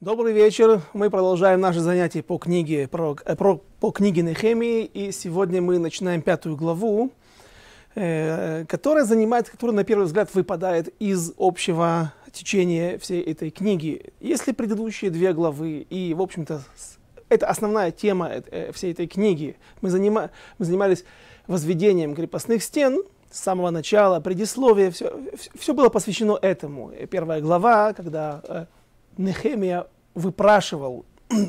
Добрый вечер. Мы продолжаем наши занятия по книге, про, э, про, по книге Нехемии. И сегодня мы начинаем пятую главу, э, которая занимает, которая на первый взгляд выпадает из общего течения всей этой книги. Если предыдущие две главы и, в общем-то, это основная тема э, э, всей этой книги, мы, занима, мы занимались возведением крепостных стен, с самого начала, предисловие, все, все было посвящено этому. Первая глава, когда Нехемия выпрашивал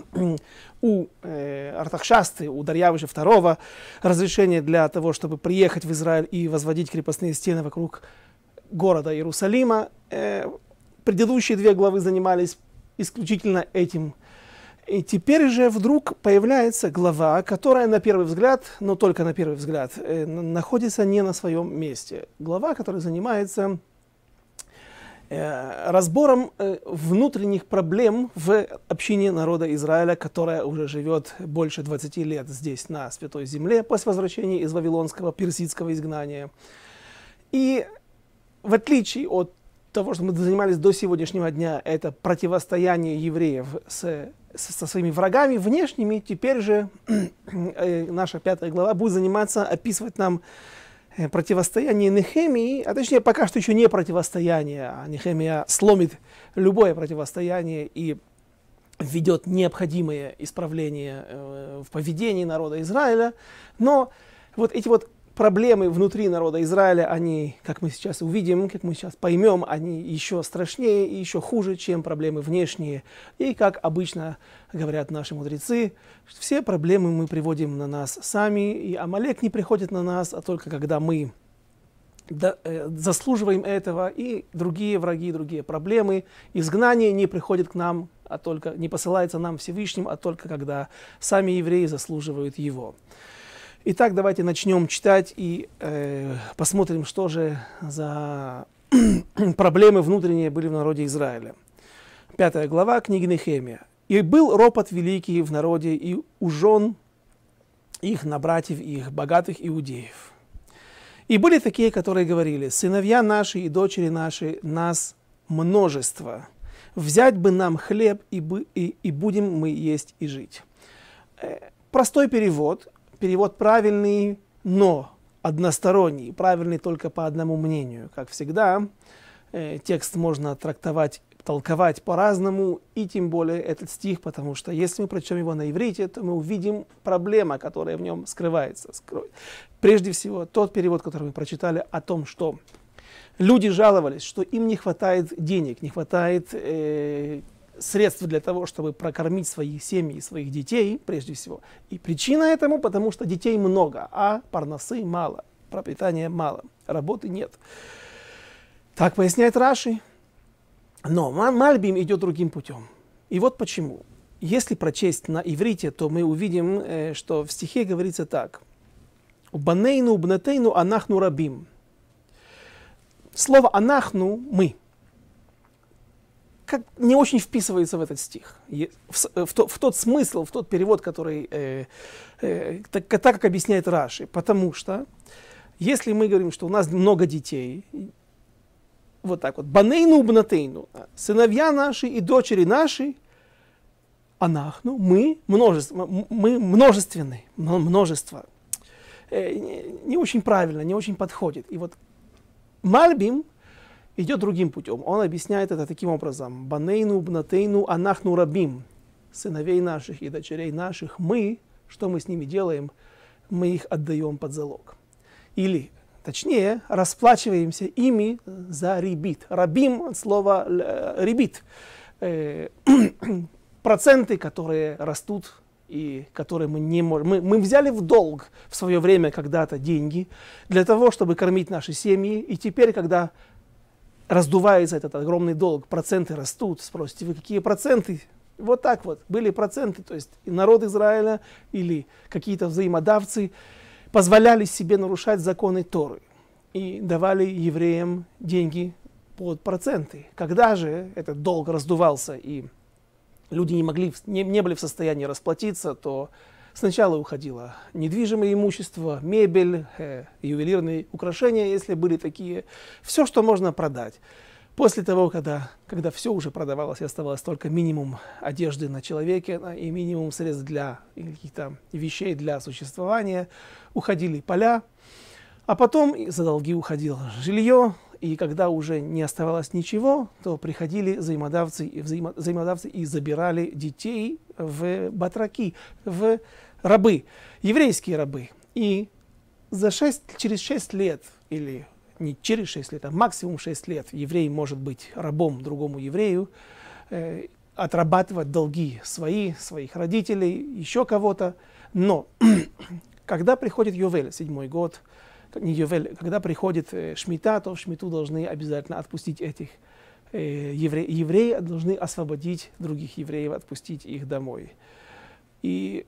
у э, Артахшасты, у Дарьявыша II разрешение для того, чтобы приехать в Израиль и возводить крепостные стены вокруг города Иерусалима. Э, предыдущие две главы занимались исключительно этим. И теперь же вдруг появляется глава, которая на первый взгляд, но только на первый взгляд, э, находится не на своем месте. Глава, которая занимается Э, разбором э, внутренних проблем в общине народа Израиля, которая уже живет больше 20 лет здесь, на Святой Земле, после возвращения из вавилонского персидского изгнания. И в отличие от того, что мы занимались до сегодняшнего дня, это противостояние евреев с, с, со своими врагами внешними, теперь же э, наша пятая глава будет заниматься, описывать нам Э, противостояние Нехемии, а точнее пока что еще не противостояние, а Нехемия сломит любое противостояние и ведет необходимое исправление э, в поведении народа Израиля, но вот эти вот проблемы внутри народа Израиля, они, как мы сейчас увидим, как мы сейчас поймем, они еще страшнее и еще хуже, чем проблемы внешние. И, как обычно говорят наши мудрецы, все проблемы мы приводим на нас сами, и Амалек не приходит на нас, а только когда мы э, заслуживаем этого, и другие враги, другие проблемы, изгнание не приходит к нам, а только не посылается нам Всевышним, а только когда сами евреи заслуживают его. Итак, давайте начнем читать и э, посмотрим, что же за проблемы внутренние были в народе Израиля. Пятая глава книги Нехемия. «И был ропот великий в народе, и ужен их на братьев их, богатых иудеев. И были такие, которые говорили, сыновья наши и дочери наши, нас множество. Взять бы нам хлеб, и, бы, и, и будем мы есть и жить». Э, простой перевод перевод правильный, но односторонний, правильный только по одному мнению. Как всегда, э, текст можно трактовать, толковать по-разному, и тем более этот стих, потому что если мы прочтем его на иврите, то мы увидим проблема, которая в нем скрывается. Скроет. Прежде всего, тот перевод, который мы прочитали, о том, что люди жаловались, что им не хватает денег, не хватает э, средств для того, чтобы прокормить свои семьи и своих детей, прежде всего. И причина этому, потому что детей много, а парносы мало, пропитания мало, работы нет. Так поясняет Раши. Но Мальбим идет другим путем. И вот почему. Если прочесть на иврите, то мы увидим, э, что в стихе говорится так. «Банейну, бнатейну, анахну рабим». Слово «анахну» — «мы» как, не очень вписывается в этот стих, в, э, в, то, в тот смысл, в тот перевод, который э, э, так, так как объясняет Раши. Потому что если мы говорим, что у нас много детей, вот так вот, банейну бнатейну, а, сыновья наши и дочери наши, анахну, мы, множество, мы множественны, множество. Э, не, не очень правильно, не очень подходит. И вот Мальбим – идет другим путем. Он объясняет это таким образом. Банейну, бнатейну, анахну рабим. Сыновей наших и дочерей наших мы, что мы с ними делаем, мы их отдаем под залог. Или, точнее, расплачиваемся ими за ребит. Рабим от слова э, ребит. Э, проценты, которые растут и которые мы не можем. Мы, мы взяли в долг в свое время когда-то деньги для того, чтобы кормить наши семьи. И теперь, когда раздувается этот огромный долг, проценты растут. Спросите, вы какие проценты? Вот так вот. Были проценты, то есть и народ Израиля или какие-то взаимодавцы позволяли себе нарушать законы Торы и давали евреям деньги под проценты. Когда же этот долг раздувался и люди не, могли, не, не были в состоянии расплатиться, то Сначала уходило недвижимое имущество, мебель, э, ювелирные украшения, если были такие, все, что можно продать. После того, когда, когда все уже продавалось и оставалось только минимум одежды на человеке а, и минимум средств для каких-то вещей для существования, уходили поля, а потом за долги уходило жилье, и когда уже не оставалось ничего, то приходили взаимодавцы, взаимо, взаимодавцы и забирали детей в батраки, в рабы, еврейские рабы. И за 6, через 6 лет, или не через 6 лет, а максимум 6 лет, еврей может быть рабом другому еврею, э, отрабатывать долги свои, своих родителей, еще кого-то. Но когда приходит Ювель, седьмой год, не Ювель, когда приходит э, Шмита, то в Шмиту должны обязательно отпустить этих э, евре, евреи, должны освободить других евреев, отпустить их домой. И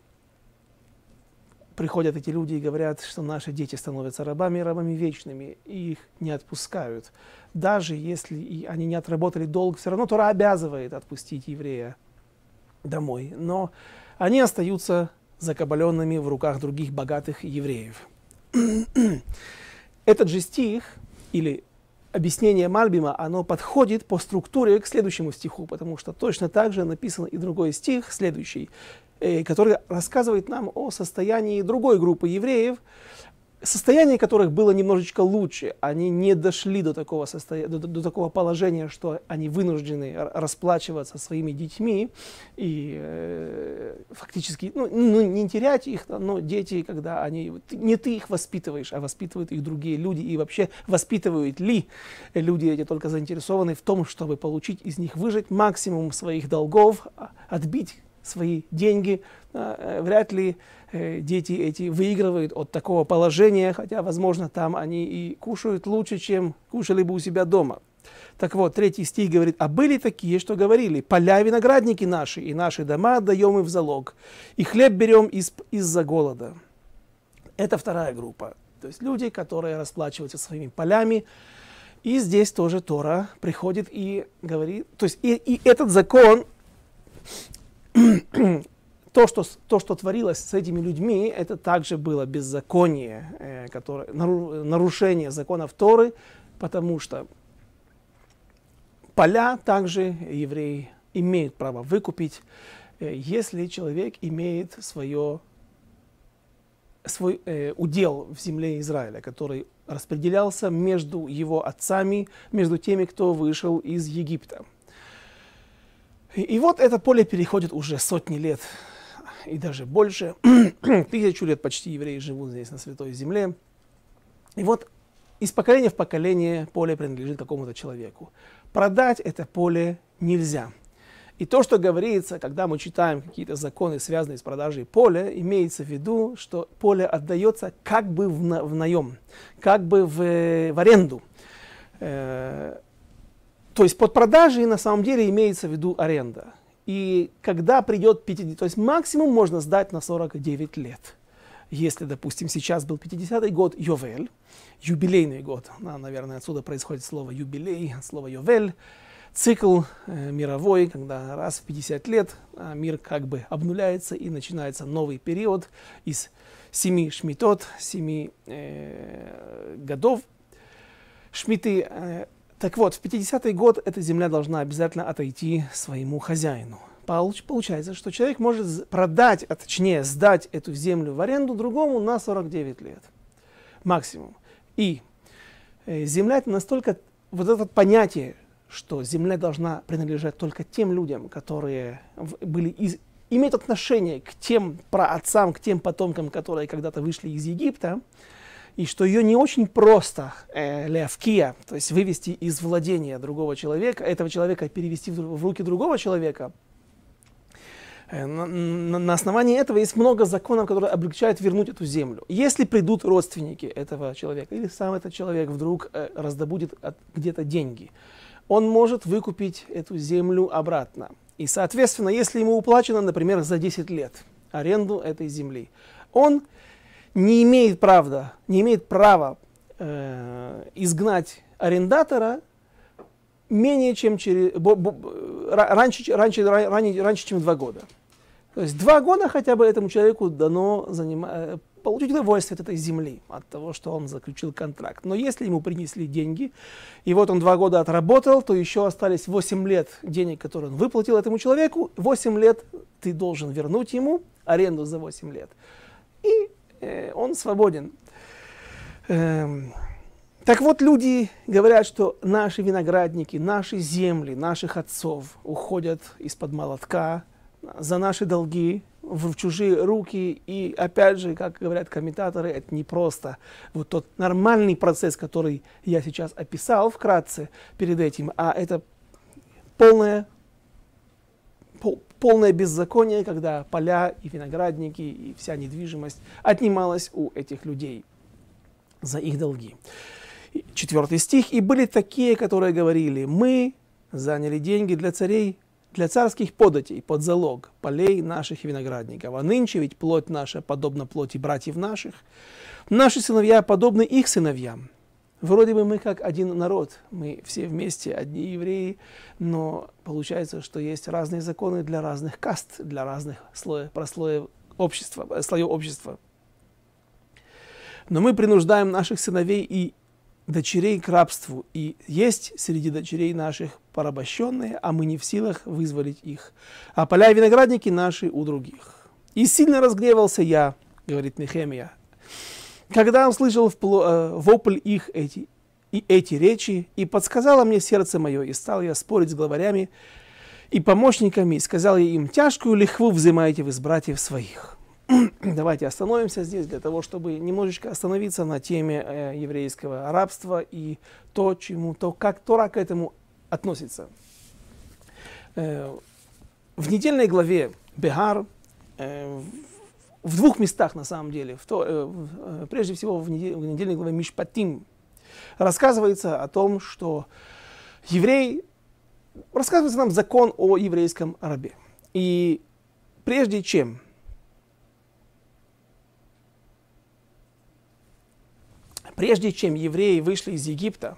приходят эти люди и говорят, что наши дети становятся рабами, рабами вечными, и их не отпускают. Даже если они не отработали долг, все равно Тора обязывает отпустить еврея домой. Но они остаются закабаленными в руках других богатых евреев. Этот же стих, или объяснение Мальбима, оно подходит по структуре к следующему стиху, потому что точно так же написан и другой стих, следующий. Э, который рассказывает нам о состоянии другой группы евреев, состояние которых было немножечко лучше. Они не дошли до такого, состоя... до, до такого положения, что они вынуждены расплачиваться своими детьми и э, фактически ну, ну, не терять их, но дети, когда они... Не ты их воспитываешь, а воспитывают их другие люди. И вообще воспитывают ли люди эти только заинтересованы в том, чтобы получить из них выжить максимум своих долгов, а, отбить свои деньги. Э, э, вряд ли э, дети эти выигрывают от такого положения, хотя, возможно, там они и кушают лучше, чем кушали бы у себя дома. Так вот, третий стих говорит, «А были такие, что говорили, поля виноградники наши, и наши дома отдаем им в залог, и хлеб берем из, из-за голода». Это вторая группа. То есть люди, которые расплачиваются своими полями, и здесь тоже Тора приходит и говорит, то есть и, и этот закон то, что, то, что творилось с этими людьми, это также было беззаконие, э, которое, нарушение законов Торы, потому что поля также евреи имеют право выкупить, э, если человек имеет свое, свой э, удел в земле Израиля, который распределялся между его отцами, между теми, кто вышел из Египта. И, вот это поле переходит уже сотни лет и даже больше. Тысячу лет почти евреи живут здесь, на Святой Земле. И вот из поколения в поколение поле принадлежит какому-то человеку. Продать это поле нельзя. И то, что говорится, когда мы читаем какие-то законы, связанные с продажей поля, имеется в виду, что поле отдается как бы в, на, в наем, как бы в, э, в аренду. Э то есть под продажей на самом деле имеется в виду аренда. И когда придет 50, то есть максимум можно сдать на 49 лет. Если, допустим, сейчас был 50-й год, Йовель, юбилейный год, наверное, отсюда происходит слово юбилей, слово Йовель, цикл э, мировой, когда раз в 50 лет э, мир как бы обнуляется и начинается новый период из семи шмитот, семи э, годов. Шмиты э, так вот, в 50-й год эта земля должна обязательно отойти своему хозяину. Получается, что человек может продать, а точнее сдать эту землю в аренду другому на 49 лет. Максимум. И э, земля это настолько, вот это понятие, что земля должна принадлежать только тем людям, которые были из, имеют отношение к тем праотцам, к тем потомкам, которые когда-то вышли из Египта, и что ее не очень просто э, левкия, то есть вывести из владения другого человека, этого человека перевести в, в руки другого человека. Э, на, на основании этого есть много законов, которые облегчают вернуть эту землю. Если придут родственники этого человека, или сам этот человек вдруг э, раздобудет где-то деньги, он может выкупить эту землю обратно. И, соответственно, если ему уплачено, например, за 10 лет аренду этой земли, он не имеет, правда, не имеет права э, изгнать арендатора менее чем через, бо, бо, э, раньше, раньше, ранее, раньше, чем два года. То есть два года хотя бы этому человеку дано занима, э, получить удовольствие от этой земли, от того, что он заключил контракт. Но если ему принесли деньги, и вот он два года отработал, то еще остались 8 лет денег, которые он выплатил этому человеку. 8 лет ты должен вернуть ему аренду за 8 лет. И Э, он свободен. Эм, так вот, люди говорят, что наши виноградники, наши земли, наших отцов уходят из-под молотка за наши долги в чужие руки. И опять же, как говорят комментаторы, это не просто вот тот нормальный процесс, который я сейчас описал вкратце перед этим, а это полное, пол, полное беззаконие, когда поля и виноградники и вся недвижимость отнималась у этих людей за их долги. Четвертый стих. «И были такие, которые говорили, мы заняли деньги для царей, для царских податей под залог полей наших виноградников. А нынче ведь плоть наша подобна плоти братьев наших. Наши сыновья подобны их сыновьям, Вроде бы мы как один народ, мы все вместе одни евреи, но получается, что есть разные законы для разных каст, для разных слоев, прослоев общества, э, слоев общества. Но мы принуждаем наших сыновей и дочерей к рабству, и есть среди дочерей наших порабощенные, а мы не в силах вызволить их, а поля и виноградники наши у других. И сильно разгневался я, говорит Нехемия, когда он слышал э, вопль их эти, и эти речи, и подсказало мне сердце мое, и стал я спорить с главарями и помощниками, и сказал я им, тяжкую лихву взимаете вы с братьев своих. Давайте остановимся здесь для того, чтобы немножечко остановиться на теме э, еврейского рабства и то, чему, то, как Тора к этому относится. Э, в недельной главе Бехар э, в двух местах на самом деле. В то, э, э прежде всего в, недель, в недельной главе Мишпатим рассказывается о том, что еврей... Рассказывается нам закон о еврейском рабе. И прежде чем прежде чем евреи вышли из Египта,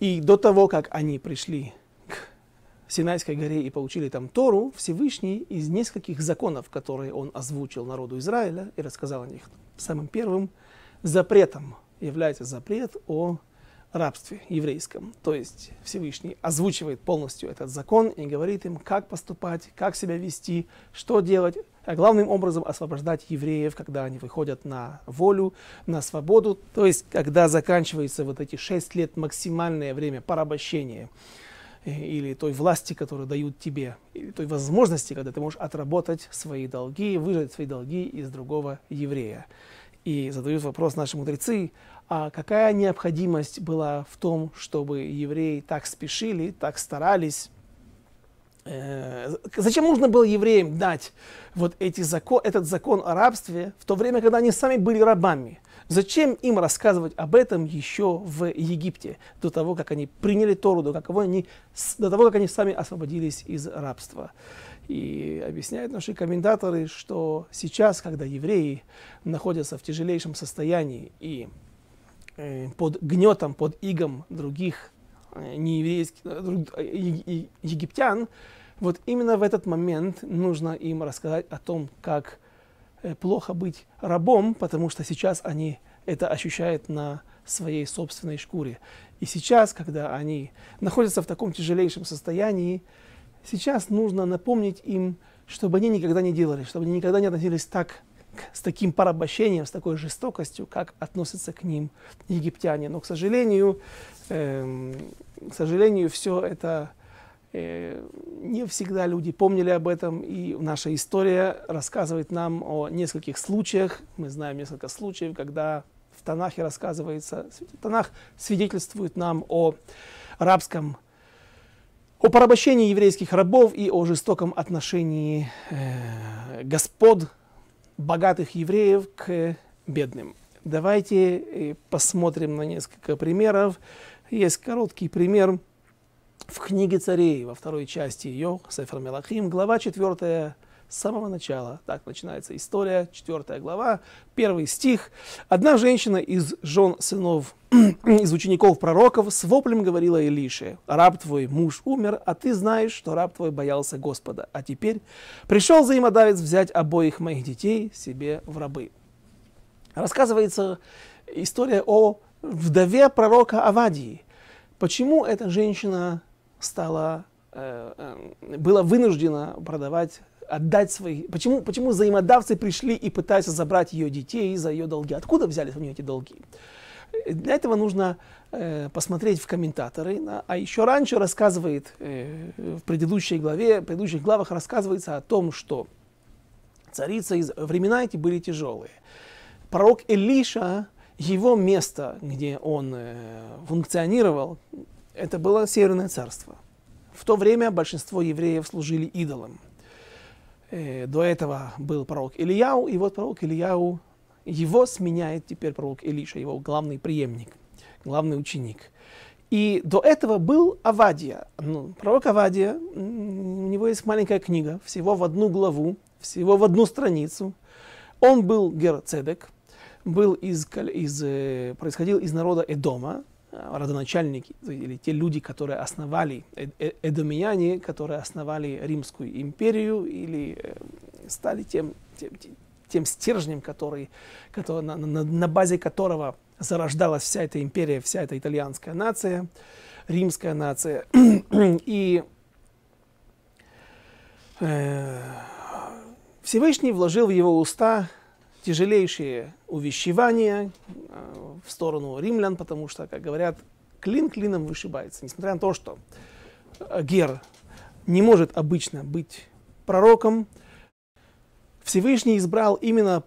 и до того, как они пришли Синайской горе и получили там Тору, Всевышний из нескольких законов, которые он озвучил народу Израиля и рассказал о них. Самым первым запретом является запрет о рабстве еврейском. То есть Всевышний озвучивает полностью этот закон и говорит им, как поступать, как себя вести, что делать, а главным образом освобождать евреев, когда они выходят на волю, на свободу. То есть, когда заканчивается вот эти шесть лет максимальное время порабощения Э, или той власти, которую дают тебе, или той возможности, когда ты можешь отработать свои долги, выжать свои долги из другого еврея. И задают вопрос наши мудрецы, а какая необходимость была в том, чтобы евреи так спешили, так старались, э, Зачем нужно было евреям дать вот эти закон, этот закон о рабстве в то время, когда они сами были рабами? Зачем им рассказывать об этом еще в Египте, до того, как они приняли Тору, до, как они, до того, как они сами освободились из рабства? И объясняют наши комментаторы, что сейчас, когда евреи находятся в тяжелейшем состоянии и э, под гнетом, под игом других э, нееврейских, э, египтян, вот именно в этот момент нужно им рассказать о том, как Э, плохо быть рабом, потому что сейчас они это ощущают на своей собственной шкуре. И сейчас, когда они находятся в таком тяжелейшем состоянии, сейчас нужно напомнить им, чтобы они никогда не делали, чтобы они никогда не относились так, с таким порабощением, с такой жестокостью, как относятся к ним египтяне. Но, к сожалению, эм, к сожалению, все это Э, не всегда люди помнили об этом, и наша история рассказывает нам о нескольких случаях. Мы знаем несколько случаев, когда в Танахе рассказывается, Танах свидетельствует нам о рабском о порабощении еврейских рабов и о жестоком отношении э, господ, богатых евреев к бедным. Давайте э, посмотрим на несколько примеров. Есть короткий пример – в книге царей, во второй части ее, Сефер Мелахим, глава 4, с самого начала. Так начинается история, 4 глава, первый стих. Одна женщина из жен сынов, из учеников пророков с воплем говорила Илише, «Раб твой, муж умер, а ты знаешь, что раб твой боялся Господа. А теперь пришел взаимодавец взять обоих моих детей себе в рабы». Рассказывается история о вдове пророка Авадии. Почему эта женщина стало, э, э, было вынуждено продавать отдать свои... Почему, почему взаимодавцы пришли и пытаются забрать ее детей за ее долги? Откуда взялись у нее эти долги? Для этого нужно э, посмотреть в комментаторы. На, а еще раньше рассказывает, э, в предыдущей главе, в предыдущих главах рассказывается о том, что царица, из, времена эти были тяжелые. Пророк Элиша, его место, где он э, функционировал, это было Северное царство. В то время большинство евреев служили идолам. Э, до этого был пророк Ильяу, и вот пророк Ильяу, его сменяет теперь пророк Илиша, его главный преемник, главный ученик. И до этого был Авадия. Ну, пророк Авадия, у него есть маленькая книга, всего в одну главу, всего в одну страницу. Он был герцедек, был из, из, э, происходил из народа Эдома, Э, родоначальники или те люди, которые основали э, э, эдомияне, которые основали Римскую империю или стали тем, тем, тем стержнем, который, который, на, на, на базе которого зарождалась вся эта империя, вся эта итальянская нация, римская нация. И э, Всевышний вложил в его уста тяжелейшие увещевания э, в сторону римлян, потому что, как говорят, клин клином вышибается. Несмотря на то, что э, Гер не может обычно быть пророком, Всевышний избрал именно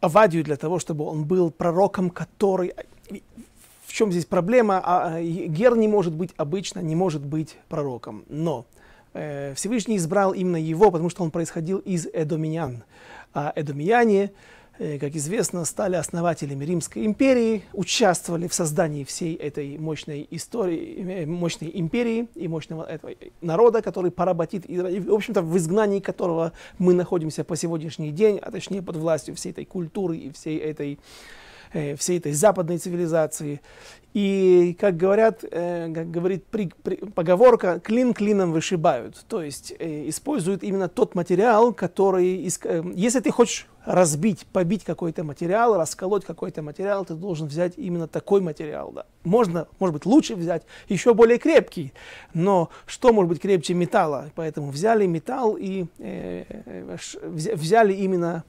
Авадию для того, чтобы он был пророком, который... Э, в чем здесь проблема? А, а, Гер не может быть обычно, не может быть пророком. Но Всевышний избрал именно его, потому что он происходил из Эдомиян. А Эдомияне Э, как известно, стали основателями Римской империи, участвовали в создании всей этой мощной истории, э, мощной империи и мощного этого э, народа, который поработит, и, в общем-то, в изгнании которого мы находимся по сегодняшний день, а точнее под властью всей этой культуры и всей этой э, всей этой западной цивилизации. И, как говорят, э, как говорит при, при, поговорка, клин клином вышибают. То есть э, используют именно тот материал, который... Э, если ты хочешь разбить, побить какой-то материал, расколоть какой-то материал, ты должен взять именно такой материал. Да. Можно, может быть, лучше взять, еще более крепкий, но что может быть крепче металла? Поэтому взяли металл и э, взяли именно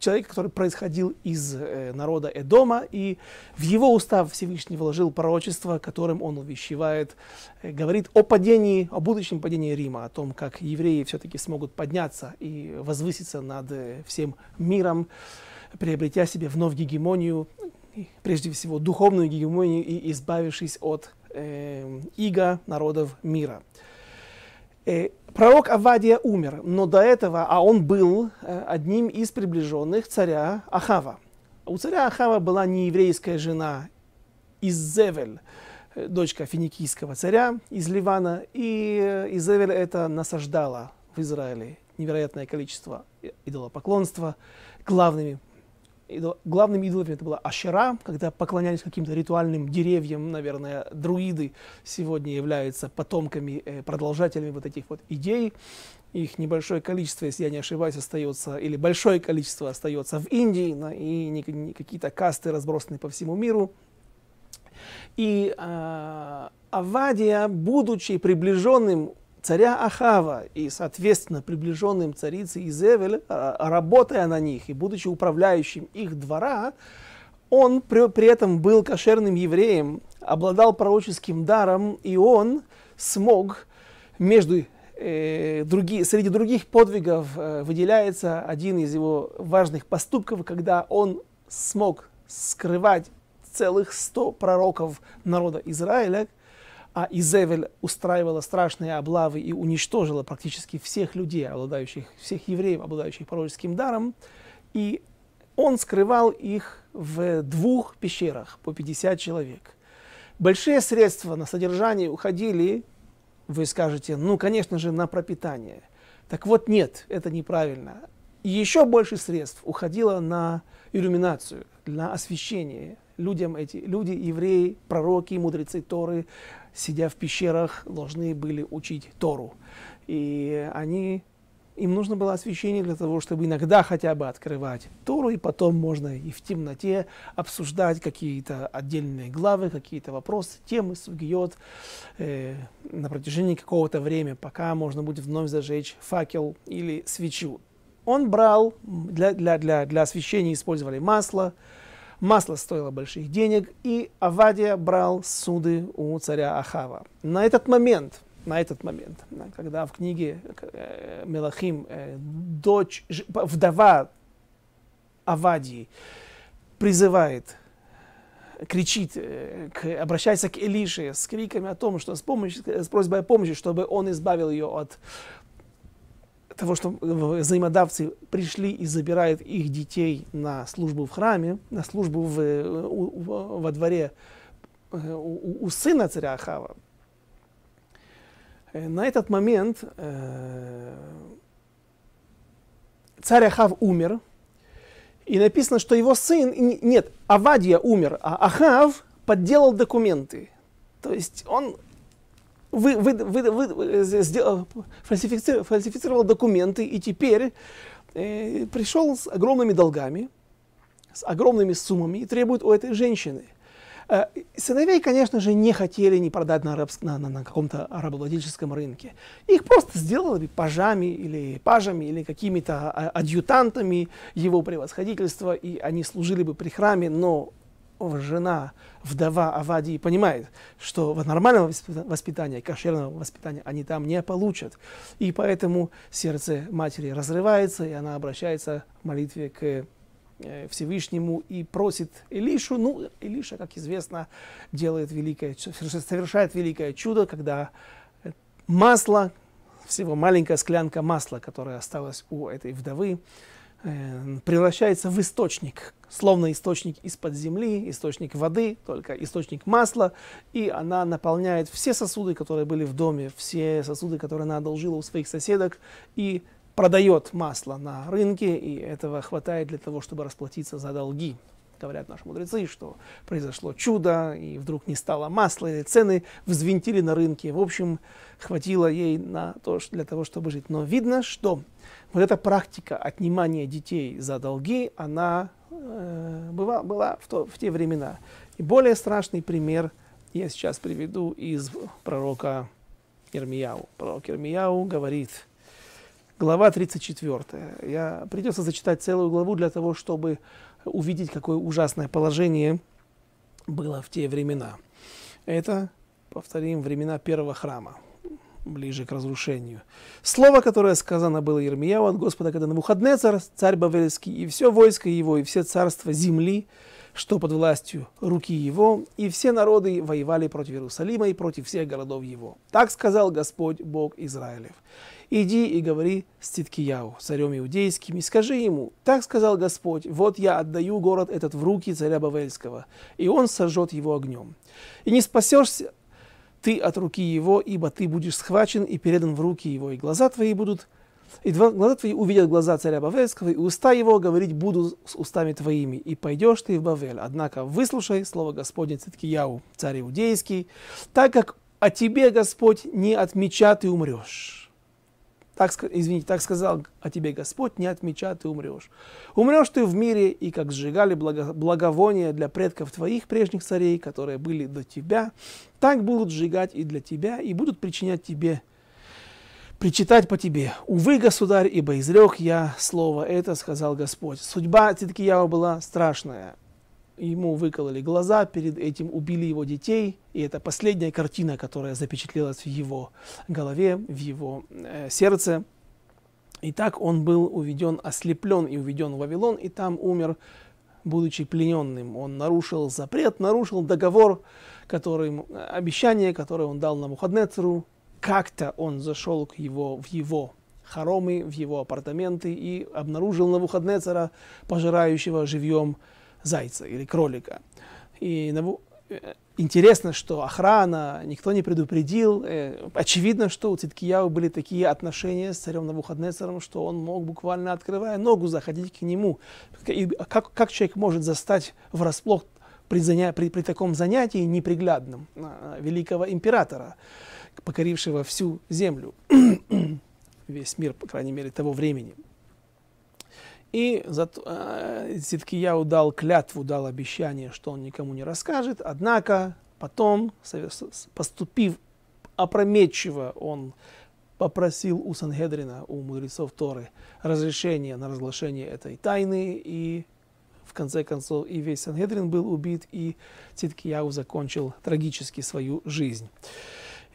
человека, который происходил из э, народа Эдома, и в его устав Всевышний вложил пророчество, которым он увещевает, э, говорит о падении, о будущем падении Рима, о том, как евреи все-таки смогут подняться и возвыситься над э, всем миром, приобретя себе вновь гегемонию, прежде всего духовную гегемонию и избавившись от э, иго народов мира. Э, пророк Авадия умер, но до этого, а он был э, одним из приближенных царя Ахава. У царя Ахава была нееврейская жена Иззевель, э, дочка финикийского царя из Ливана, и Изевель это насаждала в Израиле невероятное количество идолопоклонства главными идол, главными идолами это была Ашера, когда поклонялись каким-то ритуальным деревьям, наверное, друиды сегодня являются потомками, э, продолжателями вот этих вот идей. Их небольшое количество, если я не ошибаюсь, остается, или большое количество остается в Индии, на, и не, не какие-то касты разбросаны по всему миру. И э, Авадия, будучи приближенным царя Ахава и, соответственно, приближенным царицы Изевель, а, работая на них и будучи управляющим их двора, он при, при этом был кошерным евреем, обладал пророческим даром, и он смог между э, другие, среди других подвигов э, выделяется один из его важных поступков, когда он смог скрывать целых сто пророков народа Израиля, а Изевель устраивала страшные облавы и уничтожила практически всех людей, обладающих, всех евреев, обладающих пророческим даром, и он скрывал их в двух пещерах по 50 человек. Большие средства на содержание уходили, вы скажете, ну, конечно же, на пропитание. Так вот, нет, это неправильно. Еще больше средств уходило на иллюминацию, на освещение людям эти, люди, евреи, пророки, мудрецы Торы, сидя в пещерах, должны были учить Тору. И они, им нужно было освещение для того, чтобы иногда хотя бы открывать Тору, и потом можно и в темноте обсуждать какие-то отдельные главы, какие-то вопросы, темы, сугиот э, на протяжении какого-то времени, пока можно будет вновь зажечь факел или свечу. Он брал, для, для, для, для освещения использовали масло, Масло стоило больших денег, и Авадия брал суды у царя Ахава. На этот момент, на этот момент, когда в книге э, Мелахим э, дочь, вдова Авадии призывает кричит, э, к, обращается к Элише с криками о том, что с, помощью, с просьбой о помощи, чтобы он избавил ее от, того, что э, взаимодавцы пришли и забирают их детей на службу в храме, на службу в, э, у, у, во дворе э, у, у сына царя Ахава, на этот момент э, царь Ахав умер, и написано, что его сын, нет, Авадия умер, а Ахав подделал документы. То есть он вы, вы, вы, вы э, сделал, э, фальсифицировал, фальсифицировал документы и теперь э, пришел с огромными долгами, с огромными суммами и требует у этой женщины. Э, сыновей, конечно же, не хотели не продать на, арабск, на, на, на каком-то арабовладельческом рынке. Их просто сделали пажами или пажами или какими-то а, адъютантами его превосходительства, и они служили бы при храме, но жена, вдова Авадии понимает, что нормального воспитания, кошерного воспитания они там не получат. И поэтому сердце матери разрывается, и она обращается в молитве к э, Всевышнему и просит Илишу. Ну, Илиша, как известно, делает великое, совершает великое чудо, когда э, масло, всего маленькая склянка масла, которая осталась у этой вдовы, Эм, превращается в источник, словно источник из-под земли, источник воды, только источник масла, и она наполняет все сосуды, которые были в доме, все сосуды, которые она одолжила у своих соседок, и продает масло на рынке, и этого хватает для того, чтобы расплатиться за долги. Говорят наши мудрецы, что произошло чудо, и вдруг не стало масла, и цены взвинтили на рынке. В общем, хватило ей на то, для того, чтобы жить. Но видно, что вот эта практика отнимания детей за долги, она э, была, была в, то, в те времена. И более страшный пример я сейчас приведу из пророка Ирмияу. Пророк Ирмияу говорит, глава 34. Я, придется зачитать целую главу для того, чтобы увидеть, какое ужасное положение было в те времена. Это, повторим, времена первого храма ближе к разрушению. Слово, которое сказано было Ермияу от Господа, когда на Навуходнецар, царь Бавельский, и все войско его, и все царства земли, что под властью руки его, и все народы воевали против Иерусалима и против всех городов его. Так сказал Господь Бог Израилев. Иди и говори с Циткияу, царем иудейским, и скажи ему, так сказал Господь, вот я отдаю город этот в руки царя Бавельского, и он сожжет его огнем. И не спасешься ты от руки его, ибо ты будешь схвачен и передан в руки его, и глаза твои будут, и глаза твои увидят глаза царя Бавельского, и уста его говорить будут с устами твоими, и пойдешь ты в Бавель. Однако выслушай слово Господне Циткияу, царь иудейский, так как о тебе, Господь, не отмеча и умрешь» так, извините, так сказал о тебе Господь, не от меча ты умрешь. Умрешь ты в мире, и как сжигали благо, благовония для предков твоих прежних царей, которые были до тебя, так будут сжигать и для тебя, и будут причинять тебе, причитать по тебе. Увы, государь, ибо изрек я слово это, сказал Господь. Судьба Циткияу была страшная, ему выкололи глаза, перед этим убили его детей, и это последняя картина, которая запечатлелась в его голове, в его э, сердце. И так он был уведен, ослеплен и уведен в Вавилон, и там умер, будучи плененным. Он нарушил запрет, нарушил договор, который, э, обещание, которое он дал на Мухаднецеру. Как-то он зашел к его, в его хоромы, в его апартаменты и обнаружил на Навуходнецера, пожирающего живьем зайца или кролика. И ну, э, интересно, что охрана, никто не предупредил. Э, очевидно, что у Циткияу были такие отношения с царем Навуходнецером, что он мог, буквально открывая ногу, заходить к нему. И как, как человек может застать врасплох при, заня... при, при таком занятии неприглядным э, великого императора, покорившего всю землю, весь мир, по крайней мере, того времени? И зато, э, дал клятву, дал обещание, что он никому не расскажет. Однако потом, поступив опрометчиво, он попросил у Сангедрина, у мудрецов Торы, разрешение на разглашение этой тайны. И в конце концов и весь Сангедрин был убит, и Циткияу закончил трагически свою жизнь.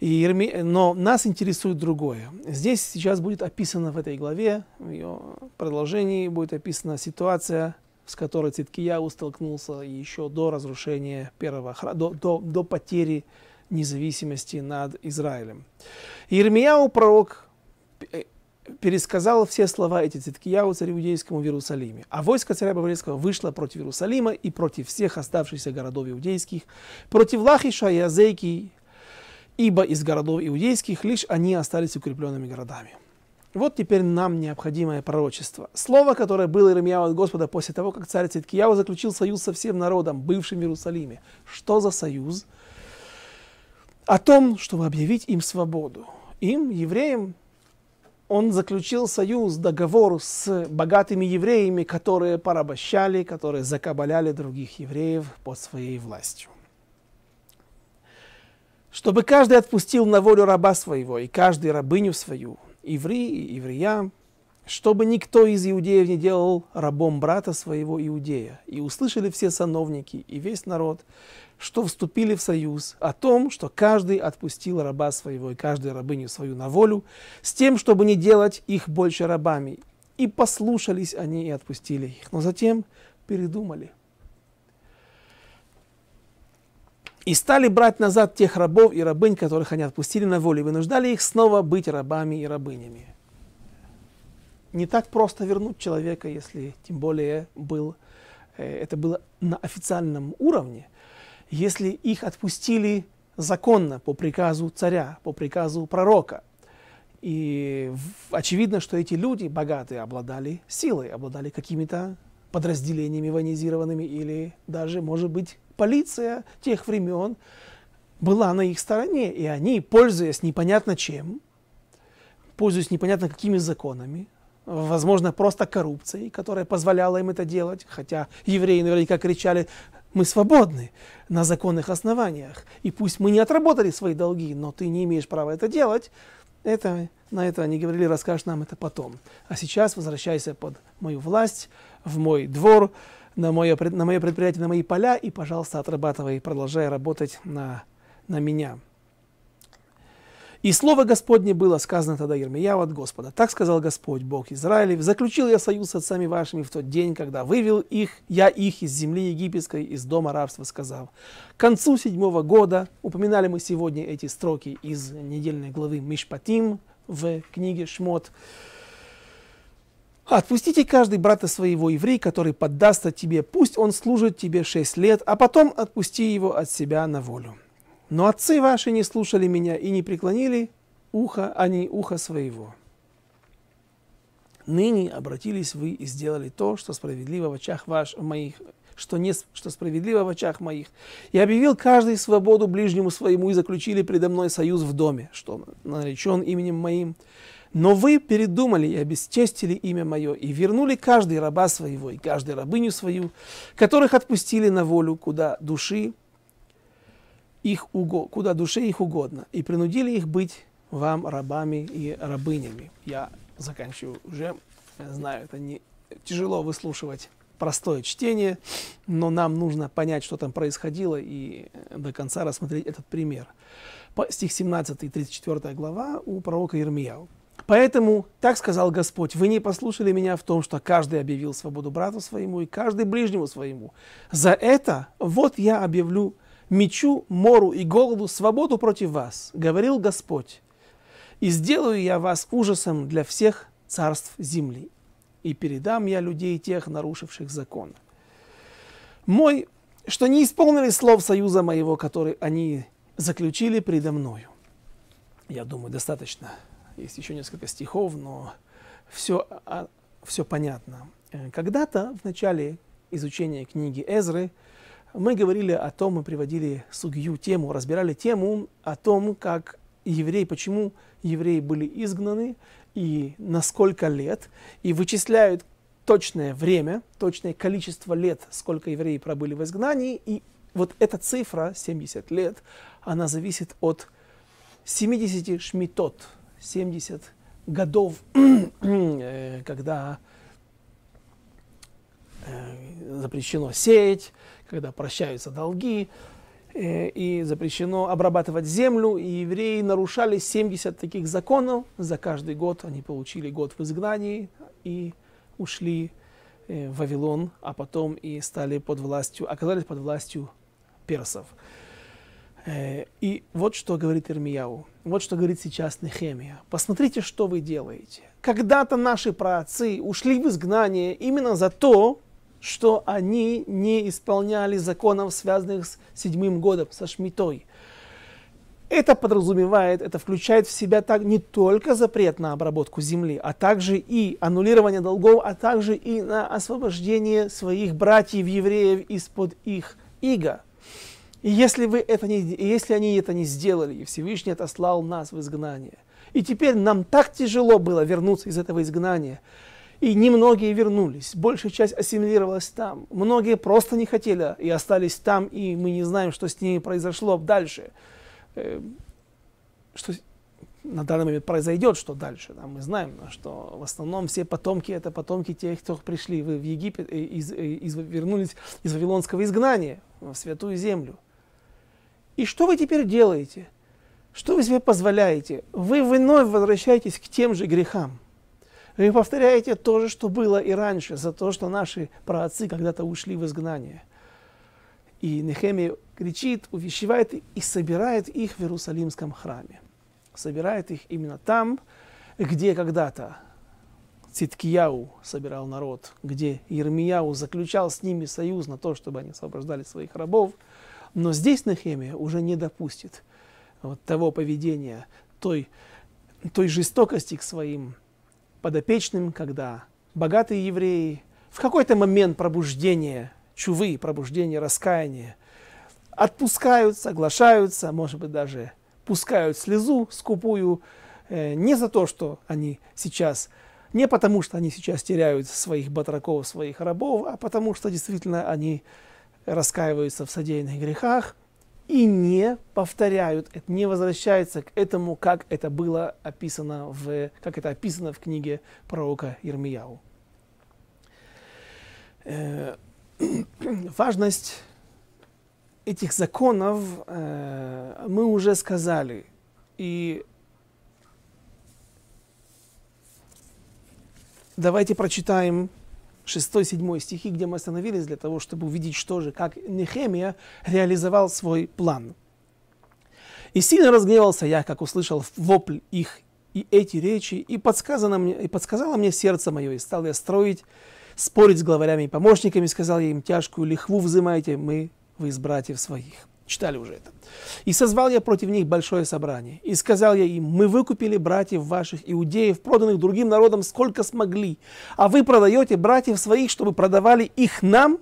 И, но нас интересует другое. Здесь сейчас будет описано в этой главе, в ее продолжении будет описана ситуация, с которой Циткияу столкнулся еще до разрушения первого храма, до, до, до потери независимости над Израилем. Иеремияу, пророк, э, пересказал все слова эти Циткияу царю иудейскому в Иерусалиме. А войско царя Баварийского вышло против Иерусалима и против всех оставшихся городов иудейских, против Лахиша и Азейки, ибо из городов иудейских лишь они остались укрепленными городами. Вот теперь нам необходимое пророчество. Слово, которое было Иеремьяу от Господа после того, как царь Циткияу заключил союз со всем народом, бывшим в Иерусалиме. Что за союз? О том, чтобы объявить им свободу. Им, евреям, он заключил союз, договор с богатыми евреями, которые порабощали, которые закабаляли других евреев под своей властью чтобы каждый отпустил на волю раба своего и каждый рабыню свою, иври и иврия, чтобы никто из иудеев не делал рабом брата своего иудея. И услышали все сановники и весь народ, что вступили в союз о том, что каждый отпустил раба своего и каждую рабыню свою на волю, с тем, чтобы не делать их больше рабами. И послушались они и отпустили их, но затем передумали. и стали брать назад тех рабов и рабынь, которых они отпустили на волю, и вынуждали их снова быть рабами и рабынями. Не так просто вернуть человека, если тем более был, э, это было на официальном уровне, если их отпустили законно по приказу царя, по приказу пророка. И очевидно, что эти люди, богатые, обладали силой, обладали какими-то подразделениями ванизированными или даже, может быть, полиция тех времен была на их стороне, и они, пользуясь непонятно чем, пользуясь непонятно какими законами, возможно, просто коррупцией, которая позволяла им это делать, хотя евреи наверняка кричали, мы свободны на законных основаниях, и пусть мы не отработали свои долги, но ты не имеешь права это делать, это, на это они говорили, расскажешь нам это потом. А сейчас возвращайся под мою власть, в мой двор, на мое, на мое предприятие, на мои поля, и, пожалуйста, отрабатывай, продолжай работать на, на меня. И слово Господне было сказано тогда Ермия от Господа. Так сказал Господь, Бог Израилев, заключил я союз с отцами вашими в тот день, когда вывел их, я их из земли египетской, из дома рабства, сказал К концу седьмого года, упоминали мы сегодня эти строки из недельной главы Мишпатим в книге Шмот, Отпустите каждый брата своего еврей, который поддастся тебе, пусть он служит тебе шесть лет, а потом отпусти его от себя на волю. Но отцы ваши не слушали меня и не преклонили ухо, а не ухо своего. Ныне обратились вы и сделали то, что справедливо в очах ваш, моих, что, не, что справедливо в очах моих. И объявил каждый свободу ближнему своему, и заключили предо мной союз в доме, что наречен именем моим. Но вы передумали и обесчестили имя мое, и вернули каждый раба своего и каждую рабыню свою, которых отпустили на волю, куда души их уго, куда душе их угодно, и принудили их быть вам рабами и рабынями. Я заканчиваю уже, я знаю, это не тяжело выслушивать простое чтение, но нам нужно понять, что там происходило, и э, до конца рассмотреть этот пример. Стих 17 и 34 глава у пророка Ермияу. Поэтому, так сказал Господь, вы не послушали меня в том, что каждый объявил свободу брату своему и каждый ближнему своему. За это вот я объявлю мечу, мору и голоду свободу против вас, говорил Господь. И сделаю я вас ужасом для всех царств земли. И передам я людей тех, нарушивших закон. Мой, что не исполнили слов союза моего, который они заключили предо мною. Я думаю, достаточно есть еще несколько стихов, но все, а, все понятно. Э, когда-то в начале изучения книги Эзры мы говорили о том, мы приводили сугью тему, разбирали тему о том, как евреи, почему евреи были изгнаны и на сколько лет, и вычисляют точное время, точное количество лет, сколько евреи пробыли в изгнании, и вот эта цифра, 70 лет, она зависит от 70 шмитот, 70 годов, э, когда э, запрещено сеять, когда прощаются долги, э, и запрещено обрабатывать землю, и евреи нарушали 70 таких законов. За каждый год они получили год в изгнании и ушли в Вавилон, а потом и стали под властью, оказались под властью персов. Э, и вот что говорит Ирмияу, вот что говорит сейчас Нехемия. Посмотрите, что вы делаете. Когда-то наши праотцы ушли в изгнание именно за то, что они не исполняли законов, связанных с седьмым годом, со Шмитой. Это подразумевает, это включает в себя так, не только запрет на обработку земли, а также и аннулирование долгов, а также и на освобождение своих братьев-евреев из-под их иго. И если, вы это не, если они это не сделали, и Всевышний отослал нас в изгнание, и теперь нам так тяжело было вернуться из этого изгнания, и немногие вернулись, большая часть ассимилировалась там, многие просто не хотели и остались там, и мы не знаем, что с ними произошло дальше, э, что на данный момент произойдет, что дальше. Да, мы знаем, что в основном все потомки это потомки тех, кто пришли в Египет, э, из, э, из, вернулись из Вавилонского изгнания в Святую Землю. И что вы теперь делаете? Что вы себе позволяете? Вы вновь возвращаетесь к тем же грехам. Вы повторяете то же, что было и раньше, за то, что наши праотцы когда-то ушли в изгнание. И Нехемия кричит, увещевает и собирает их в Иерусалимском храме. Собирает их именно там, где когда-то Циткияу собирал народ, где Ермияу заключал с ними союз на то, чтобы они освобождали своих рабов – но здесь Нахемия уже не допустит вот того поведения, той, той жестокости к своим подопечным, когда богатые евреи в какой-то момент пробуждения чувы, пробуждения раскаяния отпускают, соглашаются, может быть, даже пускают слезу скупую, э, не за то, что они сейчас, не потому, что они сейчас теряют своих батраков, своих рабов, а потому, что действительно они раскаиваются в содеянных грехах и не повторяют, не возвращаются к этому, как это было описано в, как это описано в книге пророка Ирмияу. Э, важность этих законов э, мы уже сказали. И давайте прочитаем 6-7 стихи, где мы остановились для того, чтобы увидеть, что же, как Нехемия реализовал свой план. «И сильно разгневался я, как услышал вопль их и эти речи, и, подсказано мне, и подсказало мне сердце мое, и стал я строить, спорить с главарями и помощниками, сказал я им, тяжкую лихву взымайте мы, вы из братьев своих». Читали уже это. «И созвал я против них большое собрание, и сказал я им, мы выкупили братьев ваших, иудеев, проданных другим народам, сколько смогли, а вы продаете братьев своих, чтобы продавали их нам?»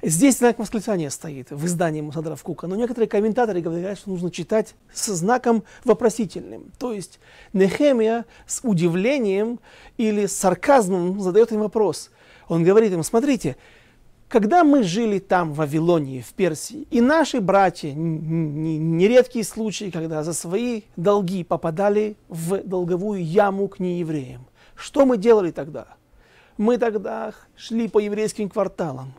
Здесь знак восклицания стоит в издании Мусадров Кука, но некоторые комментаторы говорят, что нужно читать со знаком вопросительным. То есть Нехемия с удивлением или сарказмом задает им вопрос. Он говорит им, смотрите, когда мы жили там, в Вавилонии, в Персии, и наши братья, нередкие случаи, когда за свои долги попадали в долговую яму к неевреям, что мы делали тогда? Мы тогда шли по еврейским кварталам,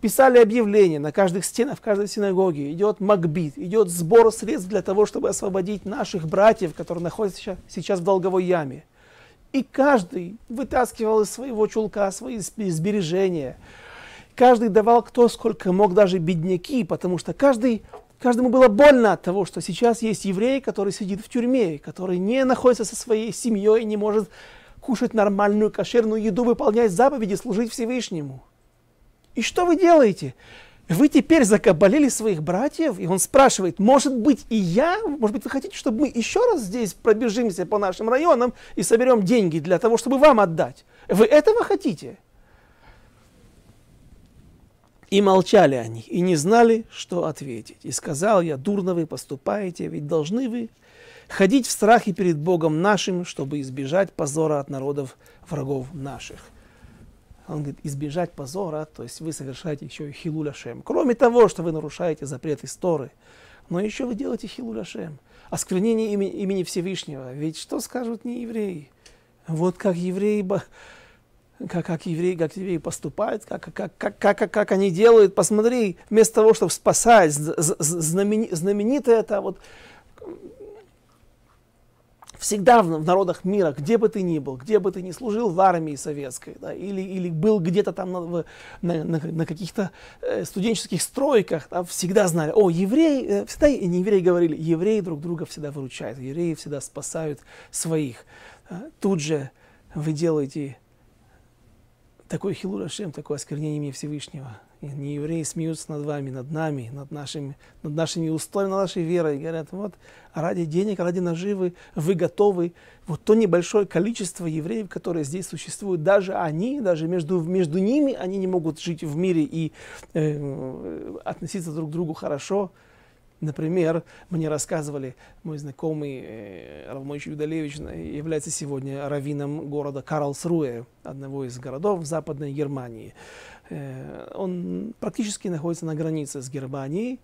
писали объявления на каждых стенах, в каждой синагоге. Идет макбит, идет сбор средств для того, чтобы освободить наших братьев, которые находятся сейчас в долговой яме. И каждый вытаскивал из своего чулка свои сбережения – Каждый давал кто сколько мог, даже бедняки, потому что каждый, каждому было больно от того, что сейчас есть еврей, который сидит в тюрьме, который не находится со своей семьей не может кушать нормальную кошерную еду, выполнять заповеди, служить Всевышнему. И что вы делаете? Вы теперь закабалили своих братьев? И он спрашивает, может быть и я? Может быть вы хотите, чтобы мы еще раз здесь пробежимся по нашим районам и соберем деньги для того, чтобы вам отдать? Вы этого хотите? И молчали они, и не знали, что ответить. И сказал я, дурно вы поступаете, ведь должны вы ходить в страхе перед Богом нашим, чтобы избежать позора от народов врагов наших. Он говорит, избежать позора, то есть вы совершаете еще и хилуляшем. Кроме того, что вы нарушаете запрет истории, но еще вы делаете хилуляшем. Осквернение имени, имени Всевышнего. Ведь что скажут не евреи? Вот как евреи как, как евреи, как евреи поступают, как, как, как, как, как они делают. Посмотри, вместо того, чтобы спасать, знамени, знаменитая это вот всегда в, в народах мира, где бы ты ни был, где бы ты ни служил в армии советской, да, или, или был где-то там на, на, на, на каких-то э, студенческих стройках, да, всегда знали, о, евреи, э, всегда не евреи говорили, евреи друг друга всегда выручают, евреи всегда спасают своих. Э, тут же вы делаете такой хилур Ашем, такое осквернение имени Всевышнего. И не евреи смеются над вами, над нами, над нашими, над нашими устоями, над нашей верой. И говорят, вот ради денег, ради наживы вы готовы. Вот то небольшое количество евреев, которые здесь существуют, даже они, даже между, между ними, они не могут жить в мире и э, относиться друг к другу хорошо. Например, мне рассказывали, мой знакомый э, Равмойч Юдалевич является сегодня раввином города Карлсруэ, одного из городов в Западной Германии. Э, он практически находится на границе с Германией,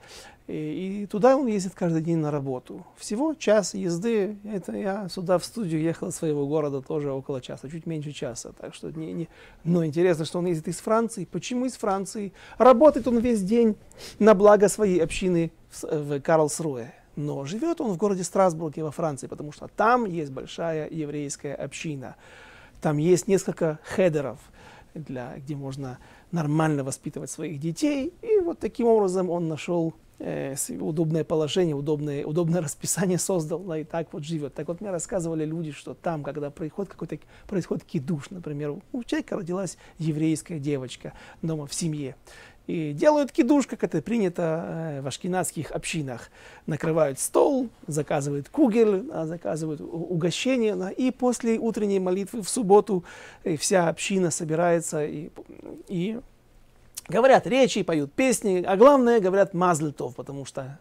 э, и туда он ездит каждый день на работу. Всего час езды, это я сюда в студию ехал из своего города тоже около часа, чуть меньше часа, так что не, не... Но интересно, что он ездит из Франции. Почему из Франции? Работает он весь день на благо своей общины в, в Карлсруэ. Но живет он в городе Страсбурге во Франции, потому что там есть большая еврейская община. Там есть несколько хедеров, для, где можно нормально воспитывать своих детей. И вот таким образом он нашел э, удобное положение, удобное, удобное расписание создал, да, и так вот живет. Так вот мне рассказывали люди, что там, когда происходит какой-то происходит кидуш, например, у человека родилась еврейская девочка дома в семье, и делают кидуш, как это принято э, в ашкенадских общинах. Накрывают стол, заказывают кугель, а, заказывают угощение, и после утренней молитвы в субботу э, вся община собирается и, и говорят речи, поют песни, а главное говорят мазльтов, потому что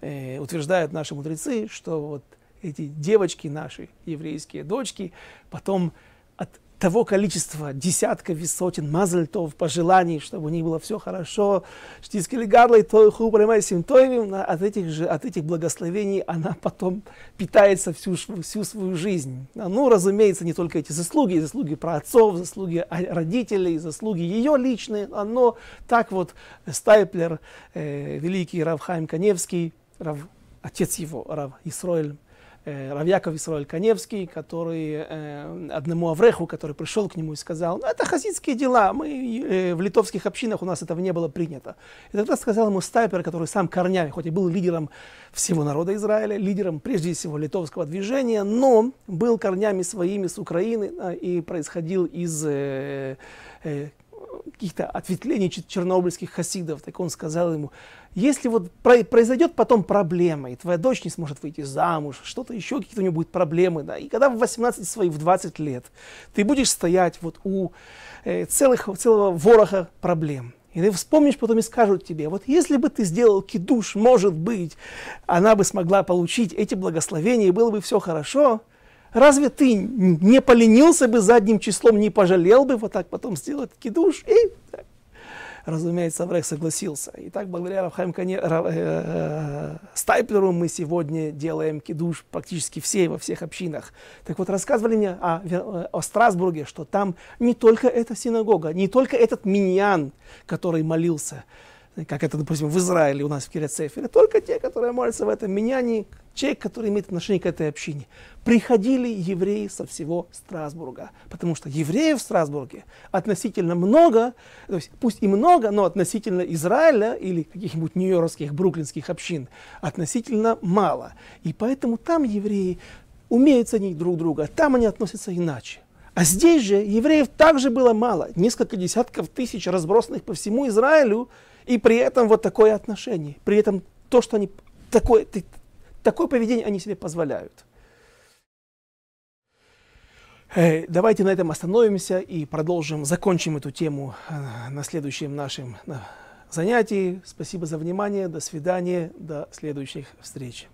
э, утверждают наши мудрецы, что вот эти девочки наши, еврейские дочки, потом от того количества десятков и сотен мазальтов, пожеланий, чтобы у них было все хорошо, штискили гарлой, то симптоим, а от этих же, от этих благословений она потом питается всю, всю свою жизнь. А, ну, разумеется, не только эти заслуги, заслуги про отцов, заслуги родителей, заслуги ее личные, а, но так вот Стайплер, э, великий Равхайм Каневский, Рав, отец его, Рав Исроэль Э, Равьяков Исраиль Каневский, который э, одному Авреху, который пришел к нему и сказал, ну, это хасидские дела, мы э, в литовских общинах у нас этого не было принято. И тогда сказал ему Стайпер, который сам корнями, хоть и был лидером всего народа Израиля, лидером прежде всего литовского движения, но был корнями своими с Украины и происходил из каких-то ответвлений чернобыльских хасидов, так он сказал ему, если вот произойдет потом проблема, и твоя дочь не сможет выйти замуж, что-то еще, какие-то у нее будут проблемы, да, и когда в 18 своих, в 20 лет, ты будешь стоять вот у э, целых, целого вороха проблем, и ты вспомнишь потом и скажут тебе, вот если бы ты сделал кидуш, может быть, она бы смогла получить эти благословения, и было бы все хорошо, разве ты не поленился бы задним числом, не пожалел бы вот так потом сделать кидуш? И Разумеется, Аврех согласился. И так, благодаря Рафхайм Кане... Ра... Э, э, э... Стайплеру мы сегодня делаем кидуш практически все во всех общинах. Так вот, рассказывали мне о, э, о Страсбурге, что там не только эта синагога, не только этот миньян, который молился, как это, допустим, в Израиле у нас в Кирецефере, только те, которые молятся в этом менянии, а человек, который имеет отношение к этой общине. Приходили евреи со всего Страсбурга, потому что евреев в Страсбурге относительно много, то есть пусть и много, но относительно Израиля или каких-нибудь нью-йоркских, бруклинских общин относительно мало. И поэтому там евреи умеют ценить друг друга, там они относятся иначе. А здесь же евреев также было мало, несколько десятков тысяч разбросанных по всему Израилю, и при этом вот такое отношение, при этом то, что они такое, такое поведение они себе позволяют. давайте на этом остановимся и продолжим, закончим эту тему э, на следующем нашем занятии. Спасибо за внимание, до свидания, до следующих встреч.